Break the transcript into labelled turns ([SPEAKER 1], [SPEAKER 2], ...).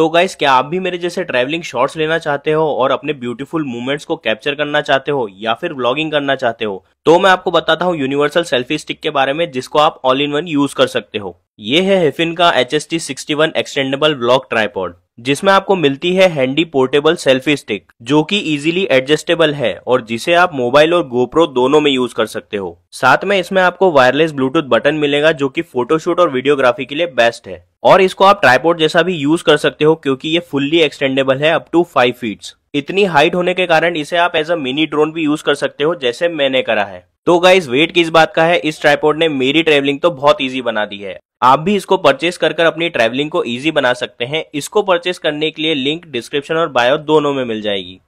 [SPEAKER 1] तो गाइस क्या आप भी मेरे जैसे ट्रैवलिंग शॉर्ट्स लेना चाहते हो और अपने ब्यूटीफुल मूवमेंट्स को कैप्चर करना चाहते हो या फिर ब्लॉगिंग करना चाहते हो तो मैं आपको बताता हूँ यूनिवर्सल सेल्फी स्टिक के बारे में जिसको आप ऑल इन वन यूज कर सकते हो ये है हेफिन का H S T sixty one extendable block tripod जिसमें आपको मिलती है हैंडी पोर्टेबल सेल्फी स्टिक जो कि इजीली एडजस्टेबल है और जिसे आप मोबाइल और गोप्रो दोनों में यूज कर सकते हो साथ में इसमें आपको वायरलेस ब्लूटूथ बटन मिलेगा जो कि फोटोशूट और वीडियोग्राफी के लिए बेस्ट है और इसको आप ट्राईपोर्ट जैसा भी यूज कर सकते हो क्योंकि ये फुल्ली एक्सटेंडेबल है अप टू फाइव फीट्स इतनी हाइट होने के कारण इसे आप एज अ मिनी ड्रोन भी यूज कर सकते हो जैसे मैंने करा है तो गाइज वेट किस बात का है इस ट्राईपोर्ट ने मेरी ट्रेवलिंग तो बहुत ईजी बना दी है आप भी इसको परचेस कर कर अपनी ट्रैवलिंग को इजी बना सकते हैं इसको परचेस करने के लिए लिंक डिस्क्रिप्शन और बायो दोनों में मिल जाएगी